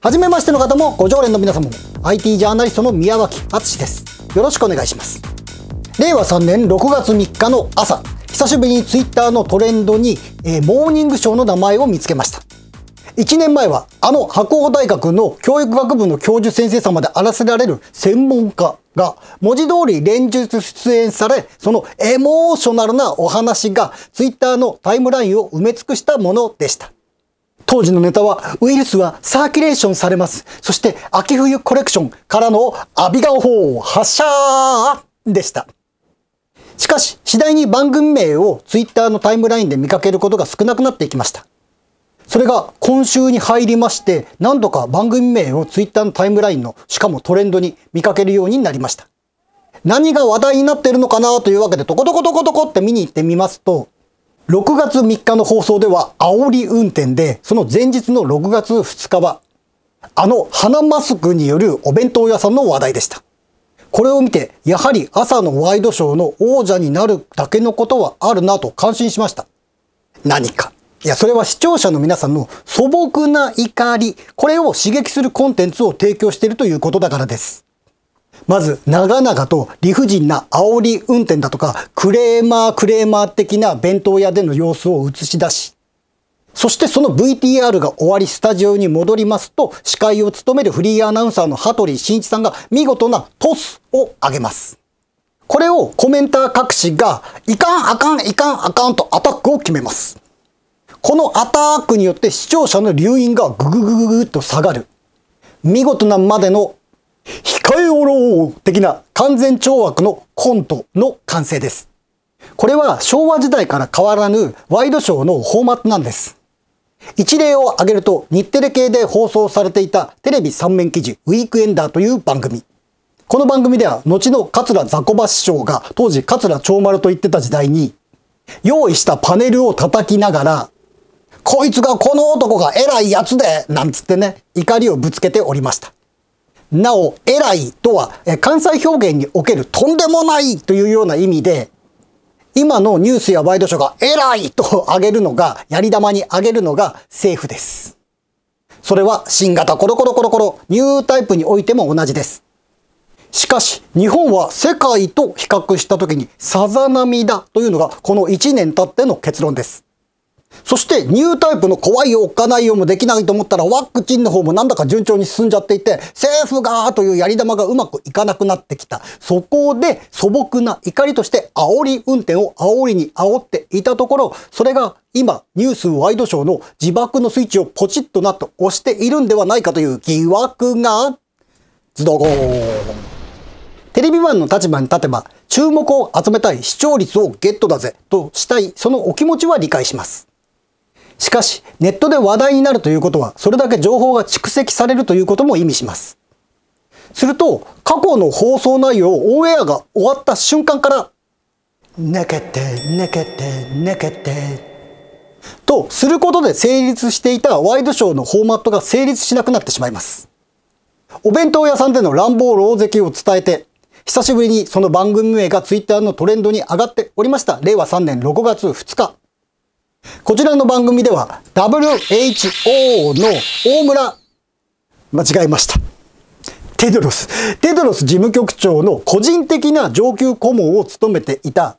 初めましての方もご常連の皆様も IT ジャーナリストの宮脇敦ですよろしくお願いします令和3年6月3日の朝久しぶりにツイッターのトレンドに、えー、モーニングショーの名前を見つけました1年前はあの白鵬大学の教育学部の教授先生様であらせられる専門家が文字通り連日出演されそのエモーショナルなお話がツイッターのタイムラインを埋め尽くしたものでした当時のネタはウイルスはサーキュレーションされます。そして秋冬コレクションからのアビガオ砲発射でした。しかし次第に番組名をツイッターのタイムラインで見かけることが少なくなっていきました。それが今週に入りまして何度か番組名をツイッターのタイムラインのしかもトレンドに見かけるようになりました。何が話題になってるのかなというわけでトコトコトコトコって見に行ってみますと6月3日の放送では煽り運転で、その前日の6月2日は、あの鼻マスクによるお弁当屋さんの話題でした。これを見て、やはり朝のワイドショーの王者になるだけのことはあるなと感心しました。何か。いや、それは視聴者の皆さんの素朴な怒り、これを刺激するコンテンツを提供しているということだからです。まず、長々と理不尽な煽り運転だとか、クレーマークレーマー的な弁当屋での様子を映し出し、そしてその VTR が終わりスタジオに戻りますと、司会を務めるフリーアナウンサーの羽鳥慎一さんが見事なトスを上げます。これをコメンター各紙が、いかんあかんいかんあかんとアタックを決めます。このアタックによって視聴者の留飲がグググググっと下がる。見事なまでの控えおろう的な完全懲悪のコントの完成です。これは昭和時代から変わらぬワイドショーのフォーマットなんです。一例を挙げると、日テレ系で放送されていたテレビ三面記事ウィークエンダーという番組。この番組では、後の桂雑魚バ師匠が当時桂長丸と言ってた時代に、用意したパネルを叩きながら、こいつがこの男が偉いやつでなんつってね、怒りをぶつけておりました。なお、偉いとは、関西表現におけるとんでもないというような意味で、今のニュースやワイドショーが偉いと挙げるのが、やり玉に上げるのが政府です。それは新型コロコロコロコロニュータイプにおいても同じです。しかし、日本は世界と比較した時にさざ波だというのが、この1年経っての結論です。そしてニュータイプの怖いおっかないようもできないと思ったらワクチンの方もなんだか順調に進んじゃっていて、政府がというやり玉がうまくいかなくなってきた。そこで素朴な怒りとして煽り運転を煽りに煽っていたところ、それが今ニュースワイドショーの自爆のスイッチをポチッとなと押しているんではないかという疑惑が、ズドゴーン。テレビマンの立場に立てば注目を集めたい視聴率をゲットだぜとしたいそのお気持ちは理解します。しかし、ネットで話題になるということは、それだけ情報が蓄積されるということも意味します。すると、過去の放送内容をオンエアが終わった瞬間から、寝けて、寝けて、寝けて、とすることで成立していたワイドショーのフォーマットが成立しなくなってしまいます。お弁当屋さんでの乱暴狼藉を伝えて、久しぶりにその番組名が Twitter のトレンドに上がっておりました令和3年6月2日。こちらの番組では WHO の大村、間違えました。テドロス。テドロス事務局長の個人的な上級顧問を務めていた、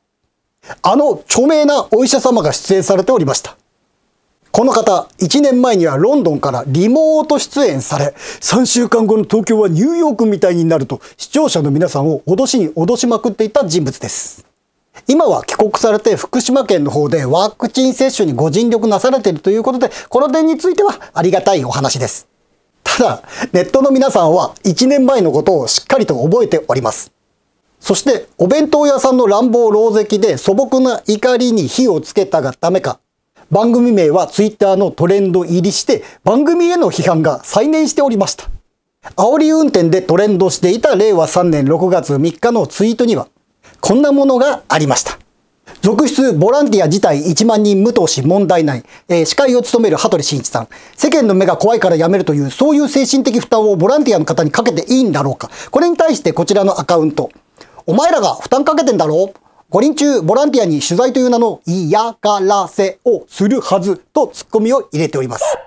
あの著名なお医者様が出演されておりました。この方、1年前にはロンドンからリモート出演され、3週間後の東京はニューヨークみたいになると視聴者の皆さんを脅しに脅しまくっていた人物です。今は帰国されて福島県の方でワクチン接種にご尽力なされているということで、この点についてはありがたいお話です。ただ、ネットの皆さんは1年前のことをしっかりと覚えております。そして、お弁当屋さんの乱暴狼藉で素朴な怒りに火をつけたがダメか、番組名はツイッターのトレンド入りして、番組への批判が再燃しておりました。煽り運転でトレンドしていた令和3年6月3日のツイートには、こんなものがありました。続出ボランティア自体1万人無投資問題ない、えー、司会を務める羽鳥慎一さん世間の目が怖いから辞めるというそういう精神的負担をボランティアの方にかけていいんだろうかこれに対してこちらのアカウントお前らが負担かけてんだろ五輪中ボランティアに取材という名の嫌がらせをするはずとツッコミを入れております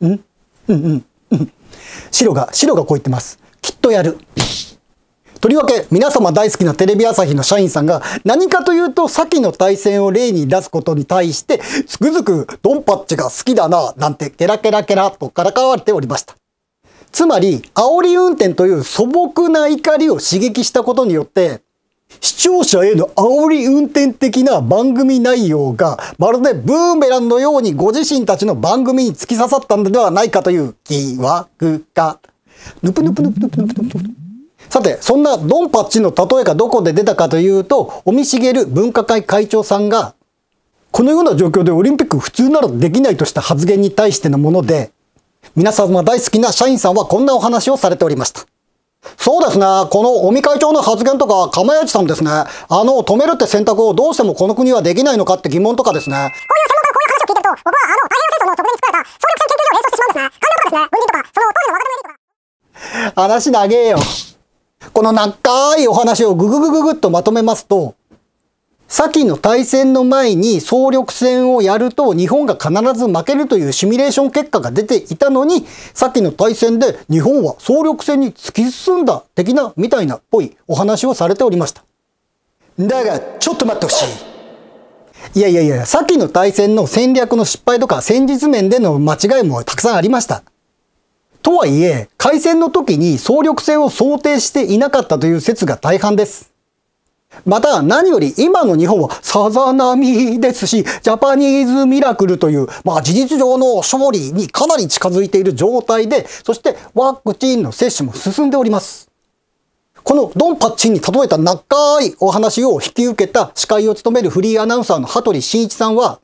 んうんうんうん白が白がこう言ってますきっとやるとりわけ皆様大好きなテレビ朝日の社員さんが何かというと先の対戦を例に出すことに対してつくづくドンパッチが好きだななんてケラケラケラとからかわれておりました。つまり煽り運転という素朴な怒りを刺激したことによって視聴者への煽り運転的な番組内容がまるでブーメランのようにご自身たちの番組に突き刺さったのではないかという疑惑が。ぬぷぬぷぬぷぬぷぬぷさて、そんなドンパッチの例えがどこで出たかというと、尾身茂分科会会長さんが、このような状況でオリンピック普通ならできないとした発言に対してのもので、皆様大好きな社員さんはこんなお話をされておりました。そうですね。この尾身会長の発言とか、釜谷さんですね。あの、止めるって選択をどうしてもこの国はできないのかって疑問とかですね。こういう専門家こういう話を聞いてると、僕はあの、太平洋戦争の直前に作られた、総力戦研究所を連想してしまうんですね。関連とかですね、軍人とか、その当時の若手のエリート話長えよ。この長いお話をぐぐぐぐぐっとまとめますと、先の対戦の前に総力戦をやると日本が必ず負けるというシミュレーション結果が出ていたのに、先の対戦で日本は総力戦に突き進んだ的なみたいなっぽいお話をされておりました。だが、ちょっと待ってほしい。いやいやいや、先の対戦の戦略の失敗とか戦術面での間違いもたくさんありました。とはいえ、開戦の時に総力戦を想定していなかったという説が大半です。また何より今の日本はさざ波ですし、ジャパニーズミラクルという、まあ事実上の勝利にかなり近づいている状態で、そしてワクチンの接種も進んでおります。このドンパッチンに例えた長いお話を引き受けた司会を務めるフリーアナウンサーの羽鳥慎一さんは、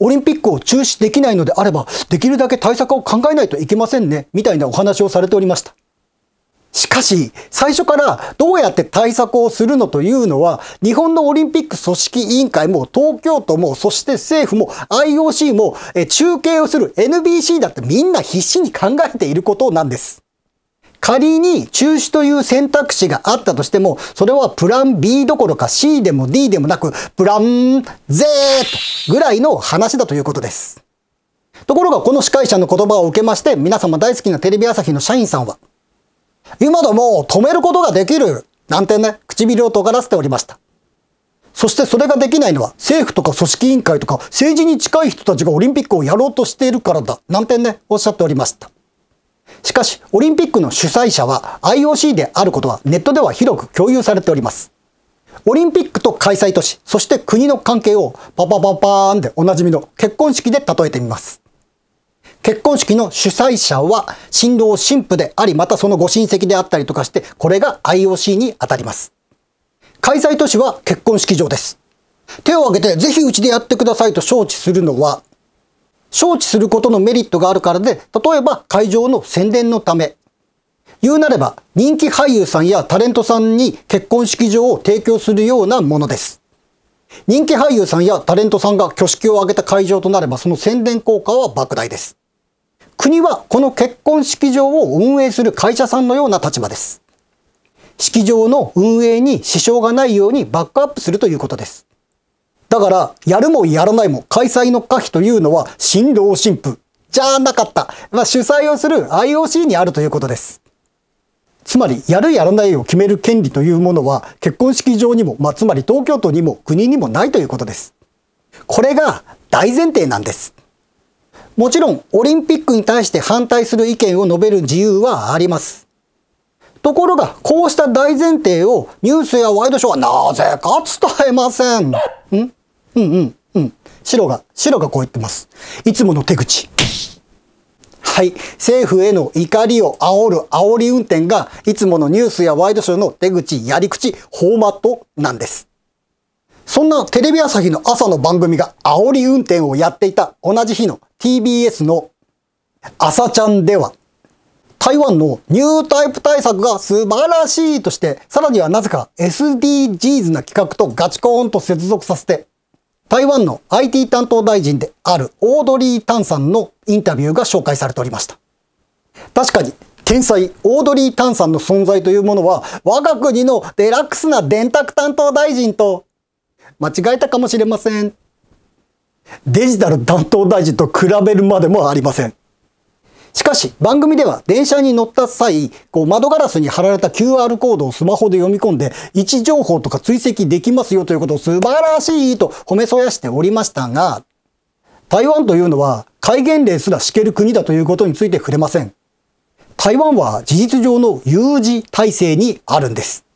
オリンピックを中止できないのであれば、できるだけ対策を考えないといけませんね、みたいなお話をされておりました。しかし、最初からどうやって対策をするのというのは、日本のオリンピック組織委員会も東京都も、そして政府も IOC も、中継をする NBC だってみんな必死に考えていることなんです。仮に中止という選択肢があったとしても、それはプラン B どころか C でも D でもなく、プラン Z ぐらいの話だということです。ところがこの司会者の言葉を受けまして、皆様大好きなテレビ朝日の社員さんは、今でも止めることができるなんてね、唇を尖らせておりました。そしてそれができないのは政府とか組織委員会とか政治に近い人たちがオリンピックをやろうとしているからだなんてね、おっしゃっておりました。しかし、オリンピックの主催者は IOC であることはネットでは広く共有されております。オリンピックと開催都市、そして国の関係をパパパパーンでおなじみの結婚式で例えてみます。結婚式の主催者は新郎新婦であり、またそのご親戚であったりとかして、これが IOC に当たります。開催都市は結婚式場です。手を挙げてぜひうちでやってくださいと承知するのは、招致することのメリットがあるからで、例えば会場の宣伝のため、言うなれば人気俳優さんやタレントさんに結婚式場を提供するようなものです。人気俳優さんやタレントさんが挙式を挙げた会場となればその宣伝効果は莫大です。国はこの結婚式場を運営する会社さんのような立場です。式場の運営に支障がないようにバックアップするということです。だから、やるもやらないも開催の可否というのは、新郎新婦じゃなかった。まあ、主催をする IOC にあるということです。つまり、やるやらないを決める権利というものは、結婚式場にも、まあ、つまり東京都にも国にもないということです。これが大前提なんです。もちろん、オリンピックに対して反対する意見を述べる自由はあります。ところが、こうした大前提をニュースやワイドショーはなぜか伝えません。うんうんうん。白が、白がこう言ってます。いつもの手口。はい。政府への怒りを煽る煽り運転が、いつものニュースやワイドショーの手口、やり口、フォーマットなんです。そんなテレビ朝日の朝の番組が煽り運転をやっていた同じ日の TBS の朝ちゃんでは、台湾のニュータイプ対策が素晴らしいとして、さらにはなぜか SDGs な企画とガチコーンと接続させて、台湾の IT 担当大臣であるオードリー・タンさんのインタビューが紹介されておりました。確かに、天才オードリー・タンさんの存在というものは、我が国のデラックスな電卓担当大臣と間違えたかもしれません。デジタル担当大臣と比べるまでもありません。しかし、番組では電車に乗った際、こう窓ガラスに貼られた QR コードをスマホで読み込んで、位置情報とか追跡できますよということを素晴らしいと褒めそやしておりましたが、台湾というのは戒厳令すら敷ける国だということについて触れません。台湾は事実上の有事体制にあるんです。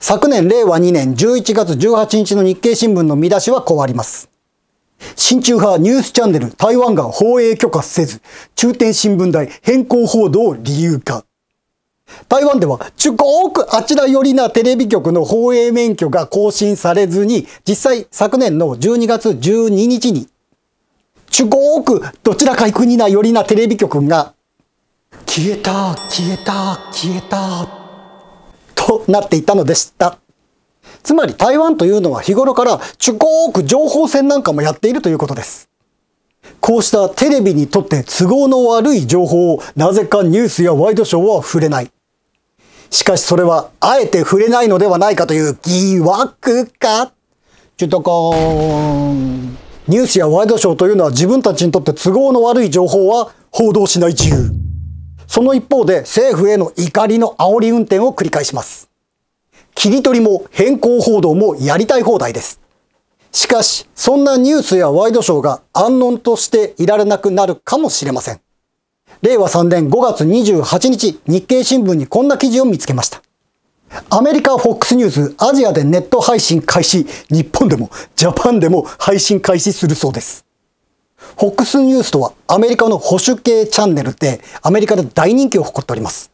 昨年令和2年11月18日の日経新聞の見出しはこうあります。親中派ニュースチャンネル台湾が放映許可せず、中天新聞台変更報道を理由化。台湾では中国あちら寄りなテレビ局の放映免許が更新されずに、実際昨年の12月12日に、中国どちらか国な寄りなテレビ局が、消えた、消えた、消えた、となっていたのでした。つまり台湾というのは日頃から中国く情報戦なんかもやっているということです。こうしたテレビにとって都合の悪い情報をなぜかニュースやワイドショーは触れない。しかしそれはあえて触れないのではないかという疑惑か。ちっとこーん。ニュースやワイドショーというのは自分たちにとって都合の悪い情報は報道しない自由。その一方で政府への怒りの煽り運転を繰り返します。切り取りも変更報道もやりたい放題です。しかし、そんなニュースやワイドショーが安穏としていられなくなるかもしれません。令和3年5月28日、日経新聞にこんな記事を見つけました。アメリカ FOX ニュース、アジアでネット配信開始、日本でもジャパンでも配信開始するそうです。FOX ニュースとはアメリカの保守系チャンネルでアメリカで大人気を誇っております。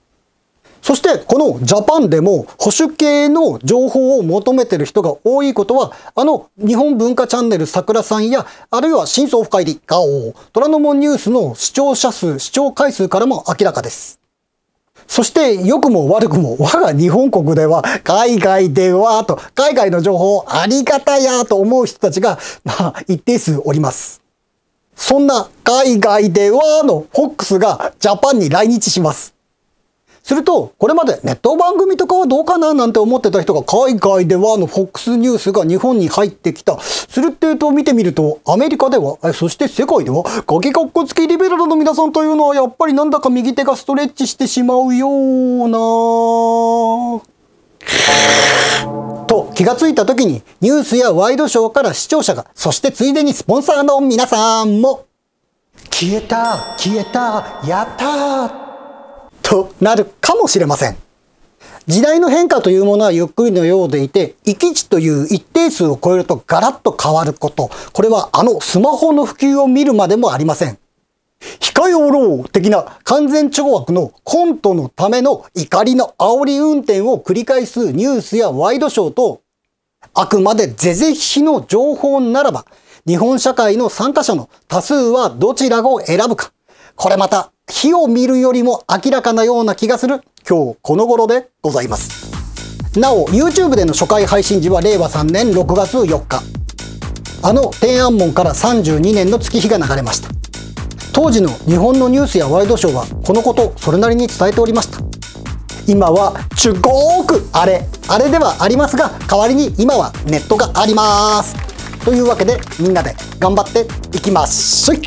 そして、このジャパンでも保守系の情報を求めてる人が多いことは、あの日本文化チャンネル桜さんや、あるいは真相深入り、ガオ虎ノ門ニュースの視聴者数、視聴回数からも明らかです。そして、良くも悪くも、我が日本国では、海外では、と、海外の情報ありがたや、と思う人たちが、まあ、一定数おります。そんな、海外では、の、フォックスが、ジャパンに来日します。すると、これまでネット番組とかはどうかななんて思ってた人が海外ではの FOX ニュースが日本に入ってきた。するっていうと見てみると、アメリカでは、そして世界では、ガキカッコ付きリベラルの皆さんというのはやっぱりなんだか右手がストレッチしてしまうようなと気がついた時にニュースやワイドショーから視聴者が、そしてついでにスポンサーの皆さんも、消えた消えたやったーとなるかもしれません。時代の変化というものはゆっくりのようでいて、域値という一定数を超えるとガラッと変わること。これはあのスマホの普及を見るまでもありません。控えおろう的な完全懲悪のコントのための怒りの煽り運転を繰り返すニュースやワイドショーと、あくまで是々非の情報ならば、日本社会の参加者の多数はどちらを選ぶか。これまた火を見るよりも明らかなような気がする今日この頃でございます。なお、YouTube での初回配信時は令和3年6月4日。あの天安門から32年の月日が流れました。当時の日本のニュースやワイドショーはこのことをそれなりに伝えておりました。今はちゅごーくあれ、あれではありますが、代わりに今はネットがあります。というわけでみんなで頑張っていきましょい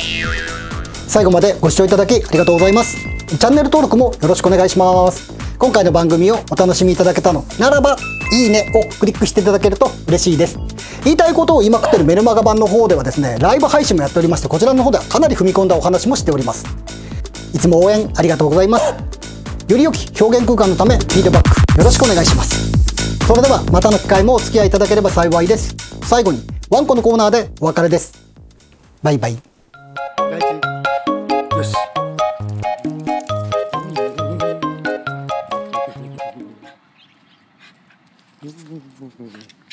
最後までご視聴いただきありがとうございますチャンネル登録もよろしくお願いします今回の番組をお楽しみいただけたのならばいいねをクリックしていただけると嬉しいです言いたいことを言いまくってるメルマガ版の方ではですねライブ配信もやっておりましてこちらの方ではかなり踏み込んだお話もしておりますいつも応援ありがとうございますより良き表現空間のためフィードバックよろしくお願いしますそれではまたの機会もお付き合いいただければ幸いです最後にワンコのコーナーでお別れですバイバイ Mm-hmm.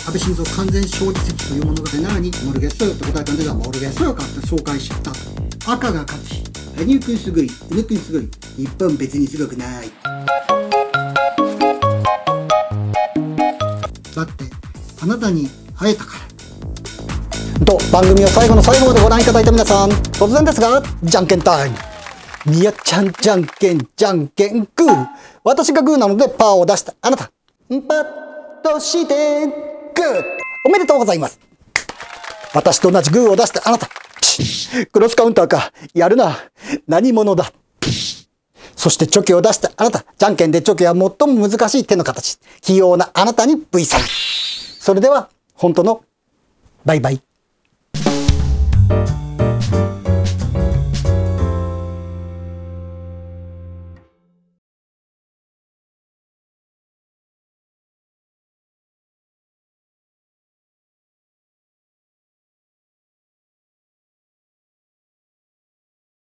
安倍晋三完全勝利説というものでならにモルゲストよと答えたんですがモルゲストよかって紹介した赤が勝ち羽生君すぐり犬君すぐり日本別にすごくないだってあなたに会えたからと番組を最後の最後までご覧いただいた皆さん突然ですがじゃんけんタイムみやちゃんじゃんけんじゃんけんグー私がグーなのでパーを出したあなたんぱっとしてグーおめでとうございます私と同じグーを出したあなたクロスカウンターか。やるな。何者だ。そしてチョキを出したあなた。じゃんけんでチョキは最も難しい手の形。器用なあなたに V さんそれでは、本当の、バイバイ。